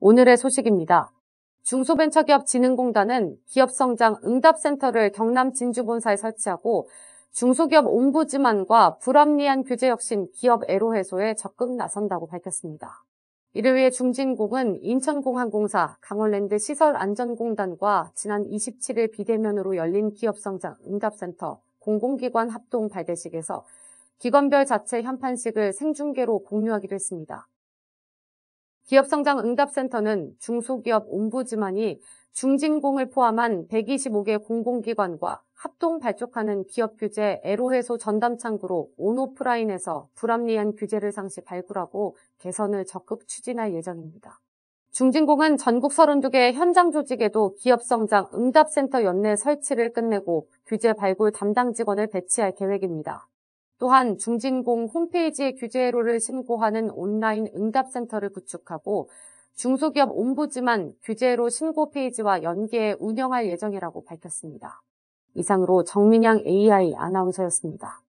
오늘의 소식입니다. 중소벤처기업진흥공단은 기업성장 응답센터를 경남 진주본사에 설치하고 중소기업 옴부즈만과 불합리한 규제 혁신 기업 애로 해소에 적극 나선다고 밝혔습니다. 이를 위해 중진공은 인천공항공사, 강원랜드 시설안전공단과 지난 27일 비대면으로 열린 기업성장 응답센터 공공기관 합동 발대식에서 기관별 자체 현판식을 생중계로 공유하기로 했습니다. 기업성장응답센터는 중소기업 옴부즈만이 중진공을 포함한 125개 공공기관과 합동 발족하는 기업 규제 애로 해소 전담 창구로 온오프라인에서 불합리한 규제를 상시 발굴하고 개선을 적극 추진할 예정입니다. 중진공은 전국 32개 현장 조직에도 기업성장 응답센터 연내 설치를 끝내고 규제 발굴 담당 직원을 배치할 계획입니다. 또한 중진공 홈페이지에 규제로를 신고하는 온라인 응답센터를 구축하고 중소기업 옴부즈만 규제로 신고 페이지와 연계해 운영할 예정이라고 밝혔습니다. 이상으로 정민양 AI 아나운서였습니다.